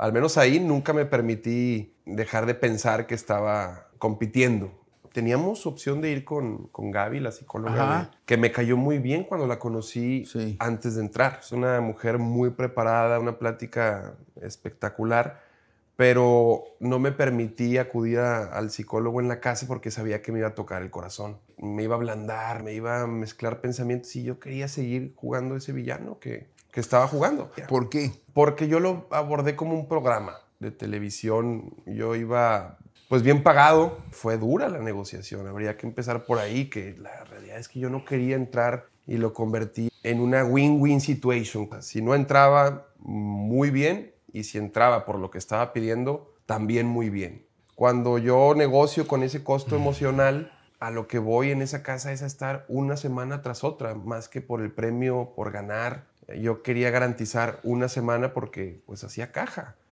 al menos ahí nunca me permití dejar de pensar que estaba compitiendo. Teníamos opción de ir con, con Gaby, la psicóloga, que me cayó muy bien cuando la conocí antes de entrar. Es una mujer muy preparada, una plática espectacular, pero no me permití acudir al psicólogo en la casa porque sabía que me iba a tocar el corazón. Me iba a ablandar, me iba a mezclar pensamientos y yo quería seguir jugando ese villano que, que estaba jugando. ¿Por qué? porque yo lo abordé como un programa de televisión. Yo iba pues bien pagado. Fue dura la negociación, habría que empezar por ahí, que la realidad es que yo no quería entrar y lo convertí en una win-win situation. Si no entraba, muy bien, y si entraba por lo que estaba pidiendo, también muy bien. Cuando yo negocio con ese costo emocional, a lo que voy en esa casa es a estar una semana tras otra, más que por el premio, por ganar, yo quería garantizar una semana porque pues hacía caja.